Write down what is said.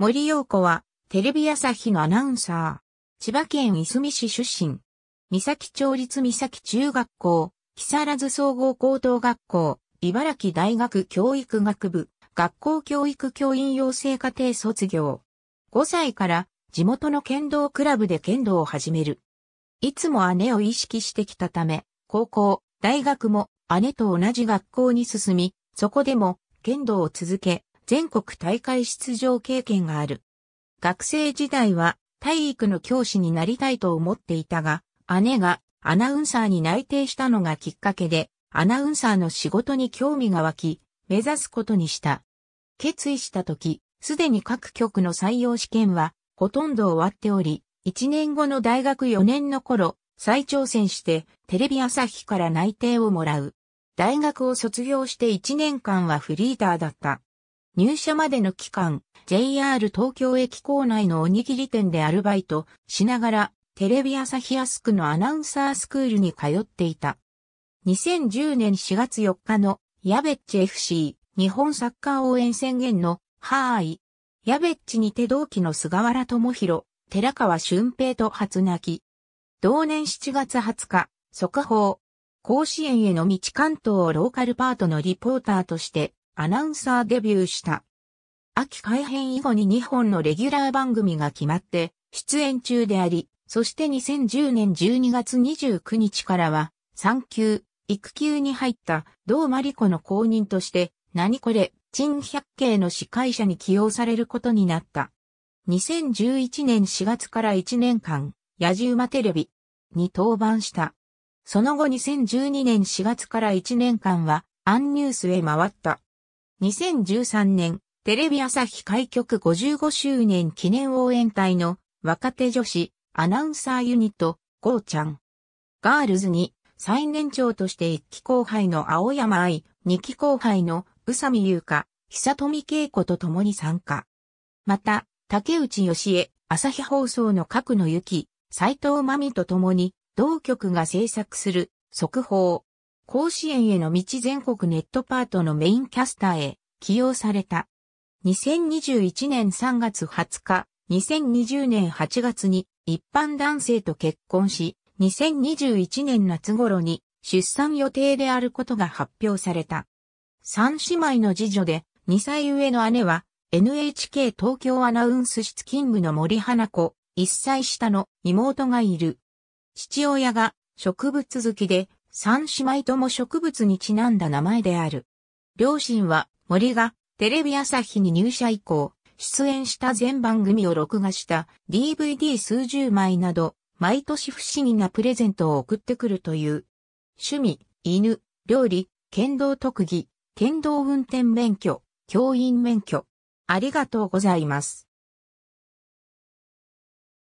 森陽子は、テレビ朝日のアナウンサー。千葉県いすみ市出身。三崎町立三崎中学校、木更津総合高等学校、茨城大学教育学部、学校教育教員養成課程卒業。5歳から地元の剣道クラブで剣道を始める。いつも姉を意識してきたため、高校、大学も姉と同じ学校に進み、そこでも剣道を続け、全国大会出場経験がある。学生時代は体育の教師になりたいと思っていたが、姉がアナウンサーに内定したのがきっかけで、アナウンサーの仕事に興味が湧き、目指すことにした。決意した時、すでに各局の採用試験はほとんど終わっており、1年後の大学4年の頃、再挑戦してテレビ朝日から内定をもらう。大学を卒業して1年間はフリーターだった。入社までの期間、JR 東京駅構内のおにぎり店でアルバイトしながら、テレビ朝日ス区のアナウンサースクールに通っていた。2010年4月4日のヤベッチ FC 日本サッカー応援宣言のハーイ。ヤベッチにて同期の菅原智弘、寺川俊平と初泣き。同年7月20日、速報。甲子園への道関東をローカルパートのリポーターとしてアナウンサーデビューした。秋改編以後に2本のレギュラー番組が決まって、出演中であり、そして2010年12月29日からは、産休、育休に入った同真理子の公認として、何これ、珍百景の司会者に起用されることになった。2011年4月から1年間、野獣馬テレビに登板した。その後2012年4月から1年間は、アンニュースへ回った。2013年、テレビ朝日開局55周年記念応援隊の若手女子アナウンサーユニット、ゴーちゃん。ガールズに最年長として1期後輩の青山愛、2期後輩の宇佐美優香、久富恵子と共に参加。また、竹内義恵、朝日放送の角野由紀、斎藤真美と共に、同局が制作する、速報、甲子園への道全国ネットパートのメインキャスターへ起用された。2021年3月20日、2020年8月に一般男性と結婚し、2021年夏頃に出産予定であることが発表された。三姉妹の次女で2歳上の姉は NHK 東京アナウンス室勤務の森花子、1歳下の妹がいる。父親が植物好きで三姉妹とも植物にちなんだ名前である。両親は森がテレビ朝日に入社以降、出演した全番組を録画した DVD 数十枚など、毎年不思議なプレゼントを送ってくるという。趣味、犬、料理、剣道特技、剣道運転免許、教員免許。ありがとうございます。